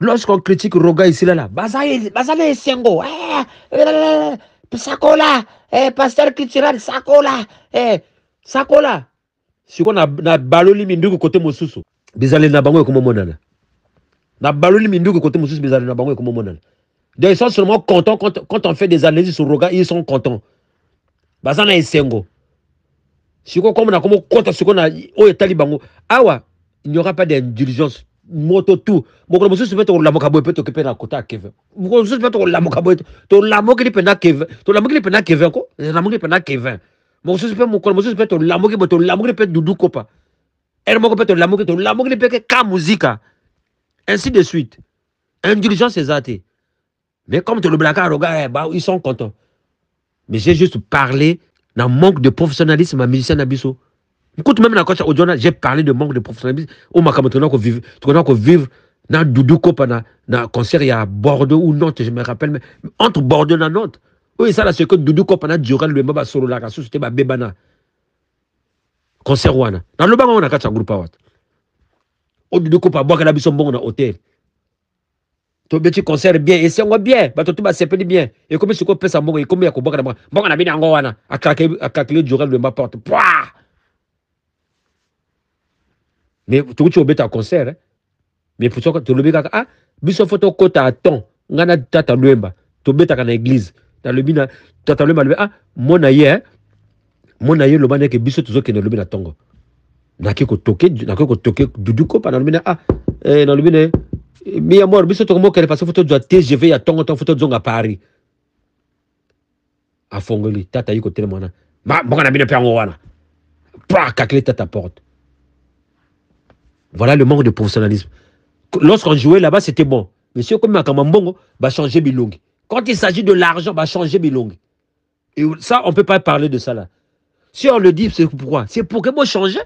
Lorsqu'on critique Roga ici, là, là, Bazale et Sengo, eh, eh, Sakola, eh, Pasteur eh Sakola, Sakola. a na baloli minduki côté mosusu bizaleli na bango ekomomonana na baloli minduki côté mosusu bizaleli na bango comme donc ils sont seulement contents quand, quand on fait des analyses sur Roga ils sont contents baza na esengo sikoyo comme na si qu'on a a talibango talibango awa il n'y aura pas d'indulgence moto tu mokolo mosusu mpe tokolamoka boye mpe toke na kota ya kevin mokolo mosusu mpe tokolamoka boye tolamokeli mpena kevin eh, tolamokeli mpena kevin ko tolamokeli mpena kevin mosusu mpe mokolo mosusu mpe tolamokeli boye tolamokeli mpe dudu kopa ere moko mpe tolamokeli tolamokeli mpe ka muzika ainsi de suite indulgence eza mais comme tolobelaka roga eh, ba ils sont contents mais j'ai juste parlé dans manque de professionnalisme ma musicien na Écoute, même na kocha ojona, j'ai parlé de manque de professionnalisme. Au makamatona vivre vive, tu qu'on na Doudou Kopa na na concert il y a Bordeaux ou Nantes, je me rappelle mais entre Bordeaux et Nantes. Oui, ça là c'est que Doudou Kopa na Dioral le maba solo la kasu c'était ba bébana Concert wana. Na lobanga wana kacha groupe wat. au Doudou Kopa boka la bon on a hôtel. To beti concert bien et c'est on bien, ba to ba c'est bien. Et comme c'est quoi à mbongo et comme ya ko boka na mbongo na bina a wana. Akake akake le Dioral le maba porte. Pouah! tu tu un concert mais tu tolobi hein. kaka ah biso photo tokɔta à ngai tu tata tu à na église le Tu tata lwemba alobi ah mona ye hein. mona ye loba que biso tozokende lobi na ntongo nake kotoke nake du dudu pendant le na ah nalobi un concert. mor biso tokomokende parce photo tozwa tgv ya ntongo photo fo à paris Fongoli tata ye kotelema wana mboka na bino mpe yango wana Tu kakele tata porte voilà le manque de professionnalisme. Lorsqu'on jouait là-bas, c'était bon. Monsieur comme camambongo, va changer Bilong. Quand il s'agit de l'argent, va changer Bilong. Et ça, on ne peut pas parler de ça là. Si on le dit, c'est pourquoi C'est pour que moi changer.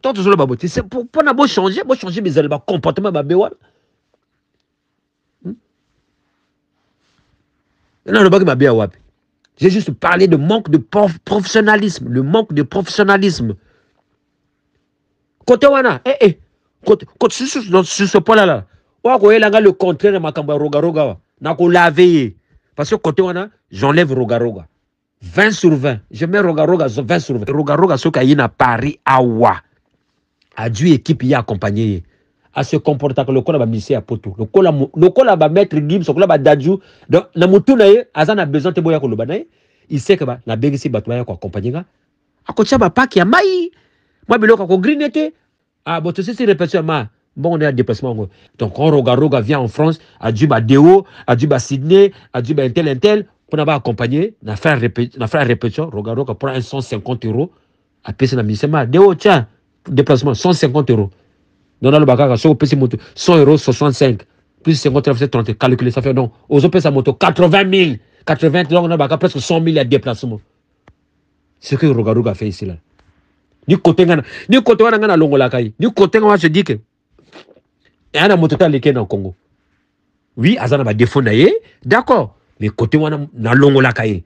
Tant que je change. c'est pour pas moi changer, moi changer mes éléments, comportement, ma hmm? J'ai juste parlé de manque de professionnalisme, le manque de professionnalisme. Côté wana, eh eh sur ce point-là, là, le contraire de Makamba Roga Roga. l'a lavé. Parce que côté a, j'enlève Roga Roga. 20 sur 20. Je mets rogaroga Roga 20 sur 20. Roga Roga, ce qu'il y a Paris, Awa. A dû équipe y accompagner. À se comporter comportement, le col va misser à poto. Le col le col va mettre Gibbs, le cola va dadjou. Donc, na moutou ye, azan a besoin de boya Il sait que ba, na bengisi batouaya il accompagner. A kocha ba pa ki a maï. Moi, biloko ko green ah, bon, tu sais, c'est répétition, Bon, on est à déplacement. Donc, on Rogaruga vient en France, à duba Deo, à duba Sydney, à duba un tel, un tel. Pour nous accompagner, on a fait répétition, Rogaruga prend prend 150 euros. à payer la mission. Deo, tiens, déplacement, 150 euros. Donc, on le bac à 100 euros, 65. Plus 50 c'est 30. Calculer, ça fait donc. Aux autres, sa moto 80 000. 80 donc on a presque 100 000 à déplacement. Ce que Rogaruga fait ici, là ni côté ngana ni côté wana ngana alongolaka ye ni côté ngana je dis que ana moto te na congo Oui, azana ba badefo na ye d'accord mais côté wana nalongolaka ye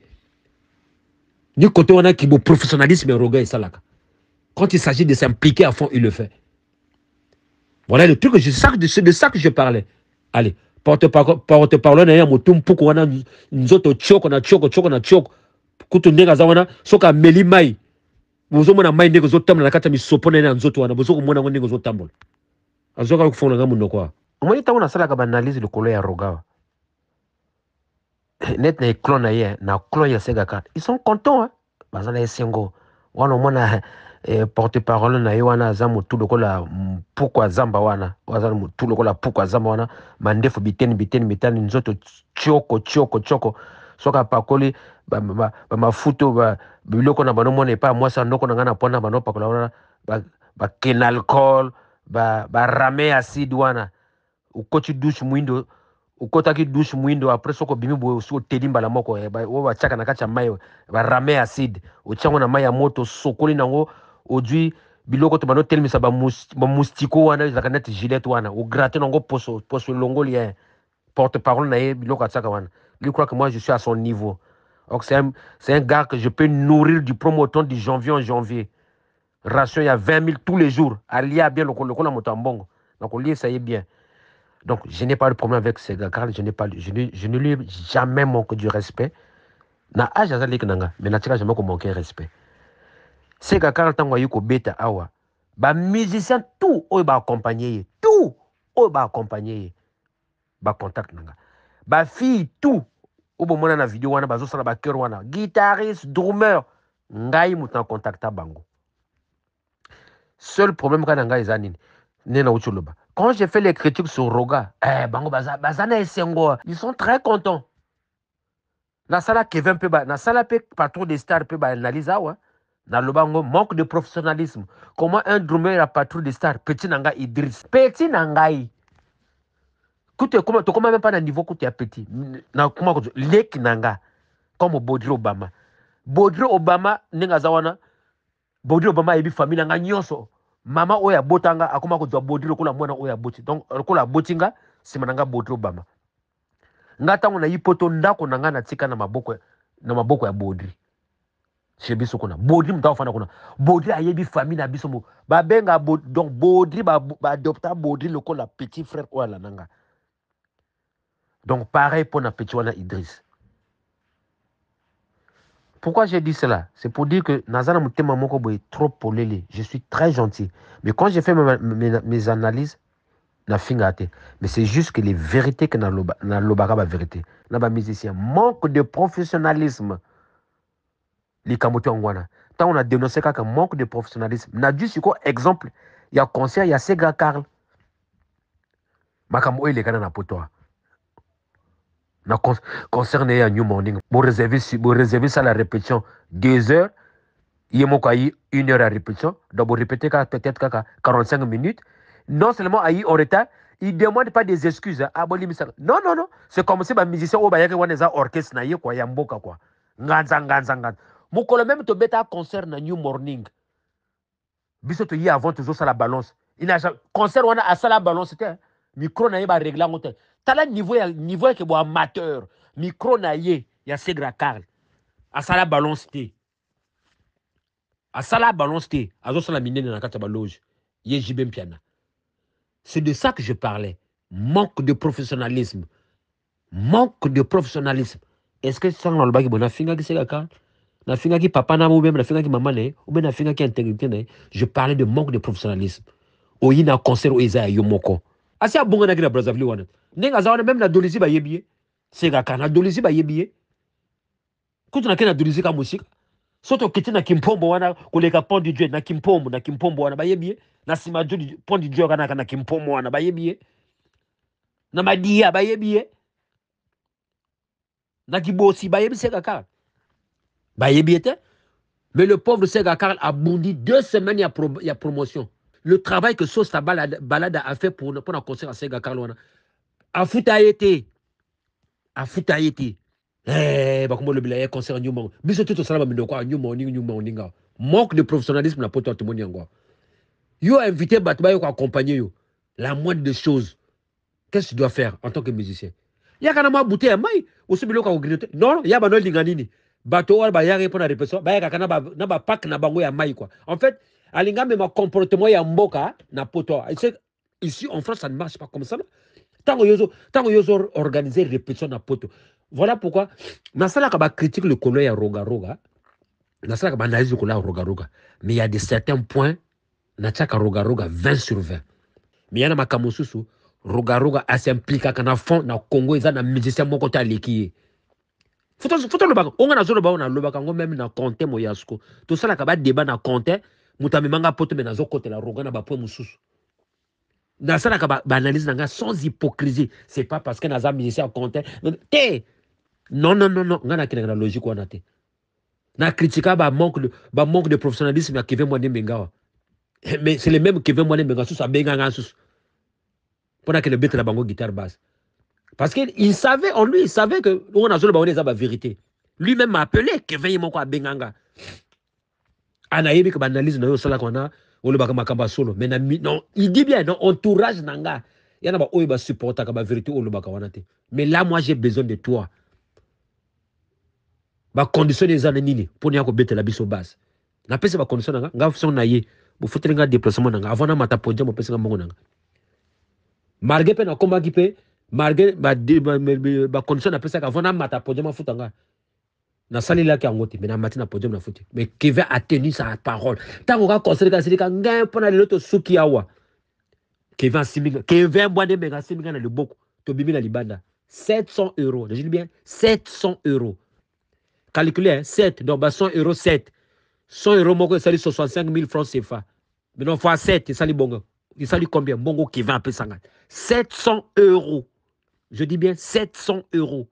ni côté wana kibo professionnalisme roga salaka. quand il s'agit de s'impliquer à fond il le fait voilà le truc c'est de ça que je parlais allez porte-parole na ye ya motum mpuku wana nzoto choko na choko choko na choko kutu ndenge aza wana soka melimai mai muzomona mai ndenge vous na kati ya na na nzoto wana bozokomona yango ndenge ezotambola azwaka kofungola nga monoko awa omoni ntango nasalaka likolo ya rogawa eh, neti na eclo na ye na clo ils sont contents hein. baza na esengo wana omona eh, porte parole na ye wana aza wana wana mandefu soki apakoli bamafuto ba, ba, ba, biloko na bango mona epai ya mwasi andoko na ngai na mpona bango pakola wana bakena alcool barame acide wana okoti dushe mwindo okotaki dushe mwindo apres soki obimi boye soki oteli mbala moko eh, oyo batiaka na kati ya mai barame acide otiango na mai ya moto sokoli nango odwi biloko to bando otelemisa bamustiko wana ezalaka neti gilete wana ograte nango poso poso elongoli eh, porte parole na ye biloko atiaka wana Il croit que moi, je suis à son niveau. C'est un, un, gars que je peux nourrir du promoton du janvier en janvier. Ration, il y a 20 000 tous les jours. a bien le le à Donc, ça y est bien. Donc, je n'ai pas de problème avec ce gars, car je, pas, je, ne, lui ai jamais manqué du respect. Na je ne sais nanga, mais n'y a jamais manqué de respect. C'est que quand tango est beta awa, ba musicien tout il va accompagner, tout il va accompagner, ba contact nanga. Ba fille tout obomona na video wana bazosala baker wana guitariste drumeur ngai moto na bango seul problème kaka na ngai eza nini nde nauti oloba quand j'ai fait les critiques sur roga eh, bango baza, baza na esengo ils sont très contents nasala kevin mpe nasala mpe patron de star mpe baanalyse awa naloba ngo manque de professionnalisme comment un drumeur ya patron de star petit na ngai idris petit na ngai tokóma même pas na niveau kutu ya petit na kuma kutu leki na nga comme baudri obama baudri obama ndenge zawana wana obama ebi famille nanga nyoso mama oya botanga nga akóma kozwa baudri lokola mwana oya boti donc lokola aboti nga nsima na nga obama nga ntango nayi poto ndako na tika na maboko na maboko ya baudri chez biso kuna baudri moto afanda kuna baudri ayebi famille na biso mo babenga donc baudri baadopta baudri lokola petit frère oyo la nanga Donc pareil pour petite Idriss. Pourquoi j'ai dit cela C'est pour dire que Nazana est trop polélé. Je suis très gentil. Mais quand j'ai fait mes, mes, mes analyses, mais c'est juste que les vérités que Nalobara la vérité. ba musicien. Manque de professionnalisme. Les Kamoto Tant on a dénoncé un manque de professionnalisme. Nadu un exemple, il y a concert, il y a Sega Karl. Makamo, il est canana pour toi na new morning vous réservez ça la répétition deux heures Il y a une heure à répétition donc vous répétez peut-être 45 minutes non seulement aïe en retard il demande pas des excuses ah, non non non c'est comme si bamusicien oyo bayaki wana un orchestre na ye kwa ya mboka quoi. nganza nganza nganza mokolo meme tobeta concert na new morning biso ça avant la balance concert wana la balance hein micro na ye ba regla ngo tala niveau ya niveau ya ke bo amateur micro na ye ya segra karl asala balance te asala balance te sala mindene na kata ya baloge ye jibe mpiana c'est de ça que je parlais manque de professionnalisme manque de professionnalisme est ce que sango na lobaki bo nafingaki na finga ki papa na ye ou bien nafingaki mama na ye ou bien nafingaki intégrité na je parlais de manque de professionnalisme oyi na concert oyo eza moko asi abonga na kina brazzaville wana ndenge aza wana meme na dolizi ba yebie seka kana dolizi ba yebie kutu na dolizi ka musika. Soto tokiti na kimpombo wana koleka pont du na kimpombo na kimpombo wana ba yebie na nsima pont du dieu kana kana kimpombo wana ba yebie na madia ba yebie na kibosi bayebi sega kaka Ba yebie te mais le pauvre sega karl abundi deux semaines ya, y ya promotion le travail que Sosa Balada, a fait pour prendre eh, eh, concert à Sega A fouta été. A fouta été. Eh, bah, comment le bilaye conseil à Newman. Mais surtout, tout ça, mais de quoi, Newman, Newman, Ninga. Manque de professionnalisme, n'a pote à tout le monde. Yo invité Batba, yo accompagné, yo. La moindre des choses. Qu'est-ce que tu dois faire en tant que musicien? y a Yakana ma bouteille, mai, ou ce biloka au grinoté. Non, Yabanol Dinganini. Bato, ba y'a répondre à des personnes, ba a kana ba, na ba pak na bango ya mai, quoi. En fait, alingambe comportement ya mboka na poto ici en France ça ne marche pas comme ça tant que yozo tant yozo organiser répétition na poto voilà pourquoi nasalaka ba critique le colon ya roga roga nasalaka ba analyse le roga roga mais il y a des certains points natiaka roga roga 20 sur 20 mais il y yana makambo mosusu roga roga Quand na fond na Congo eza na musicien moko te aleki ye futa lobaka onga nazolobaka na lobaka yango meme na conte moyasko tosalaka badeba na conte moto amemanga po te me la roga na là, mosusu ba, baanalyse na nga sans hypocrisie c'est pas parce que naza a conte te non non non non nga nakendaka na logique wana te Na bamanque ba manque de professionnalisme ya kevin mwane mengawa mais c'est le même kevin mwane menga susu abenganga susu le nakende la bango guitare basse parce qu'il savait en lui il savait que on a nazoloba wana la vérité. lui-même appelé kevin ye moko anayebi ke baanalyse na yo osalaka wana olobaka makambo ya solo il dit bien na entourage na ba ya na ba basupportaka bavérité oyo olobaka wana te mais là moi j'ai besoin de toi bacondition eza na nini mpona ya kobetela biso base pese ba condition nanga nga fonction na ye bofuteli nga déplacement nanga avant avant namata podium pese nga pe na nga marge mpe ba ba marge bacondition napesaka avant namata podium afuta nga mais yango te me na mati na podium nafuti me kevin tenu sa parole ntango ka asilika ngai mpona lelo tosuki awa kevin asiminga kevin mbwande mbenga asiminga na liboko tobimi na libanda 700 hein, bah, euros je dis bien 700 euros calculer 7 donc 100 euros 7 100 euros moko esali 65 000 francs CFA maintenant fois 7 esali bongo esali combien bongo kevin apesanga 700 euros je dis bien 700 euros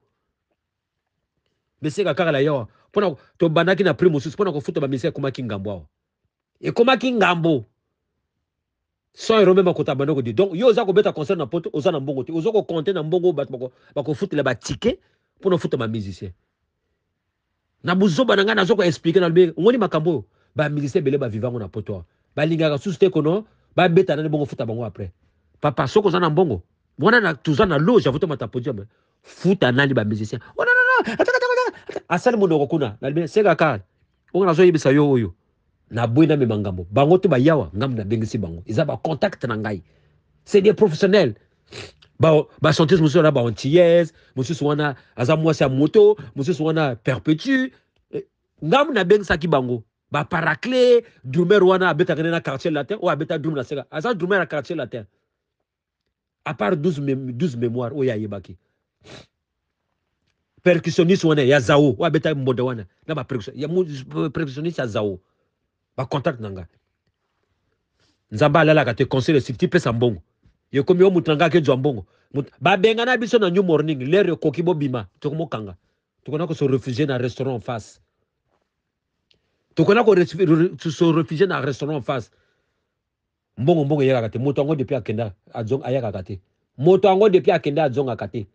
misika kaka na yo to tobandaki na prix pona kufuta kofuta bamisika ekomaki ngambo e ngambo so erombe makota abanda di donc yo ko beta concert na poto oza na mbongo te oza kokonte na mbongo ba ticket pona mpona ofuta musicien. na buzoba na ko expliquer na nalobi ngoni makambo musicien bele ba bavivango na poto linga ka susu te kono babeta nani bongo futa bango apres papa soko za na mbongo wana na na loja avota matapodium futa nani musicien. wana asali monoko kuna yibisa yo oyo bango te bayawa na bango contact na c'est des professionnels bachanteuse mosusu wana des professionnels. wana aza mwasi ya moto wana eh, na bango professionnels. drumer wana abeta na quartier abeta na sega aza drumer na quartier latin à part 12, 12 mémoires des yebaki percussioniste wana ya zao wa beta mbonda wana na bapercussionniste ya zao nanga. na nga nzambe ka te conseil de sifti pesa mbongo yo o moto mutanga ke jwa mbongo babengana biso na new morning lere ekoki bobima tokomokanga se kosorefugie na restaurant en face tokona kosorefugie na restaurant en face mbongo mbongo eyakaka te moto yango depuis akenda ayakaka te moto yango depuis akenda azongaka te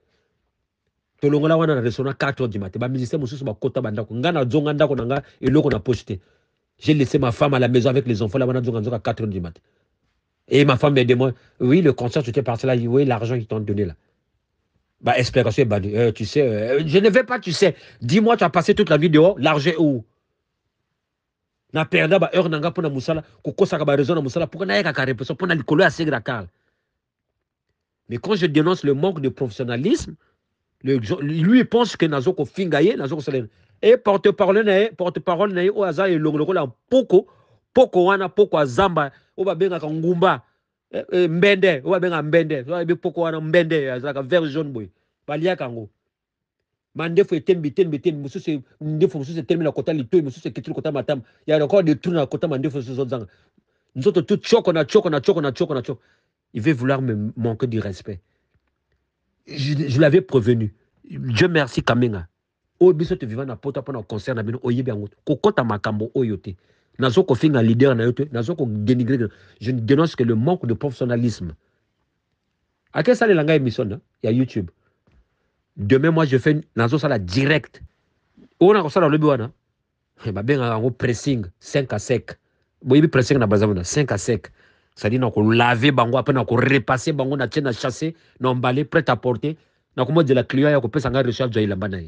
tolongola wana na à 4 h du matin bamusicien mosusu bakota ko nga dzonga ndako na nga eloko na poche te j'ai laissé ma femme à la maison avec les enfants là wana dzonga à 4 h du matin et ma femme me moi, oui le concert tu t'es parti là oui l'argent qu'ils t'ont donné là bah explication bah, euh, tu sais euh, je ne vais pas tu sais dis-moi tu as passé toute la vie dehors l'argent où na perdu ba heure nanga mpona mosala kokosaka raison na mosala mpo ka répression mpona likolo ya segre ya kala mais quand je dénonce le manque de professionnalisme lui pense que nazo kofinga ye nazo Et porte-parole na porte-parole na ye oyo aza en lokola mpoko poko wana poko ya zamba benga babengaka ngumba mbende eh, e, eh, mbende oyo mbende mbende oyebi poko wana mbende azalaka vert jaune boye baliaka yango mandefu etembi tembi tembi mosusu e, ndefu mosusu etelemi na kota litoi mosusu ekitili kota y ya encore détruire na kota mandefu mosusu ozozanga nzoto tout on na choc na a na on na choc. il veut vouloir me manquer du respect je, je l'avais prévenu dieu merci kamenga Au biso tovivanda mpota mpona concert na bino oyebi yango kokɔta makambo oyote. Nazo ko finga leader na yote, nazo ko kodénigre je ne dénonce que le manque de professionnalisme akesalela ngai émission hein? y a youtube demain moi je fais nazo ça la direct On oyo nakosala lobi wana eh, babengaka yango pressing 5 à sec boyebi pressing na bazamona 5 à sec c'est-à-dire na kolave bango après na korepase bango na tie chasser, chasse na embale prêt à porter nakomodela client ya kopesa ngai recharge ya elamba na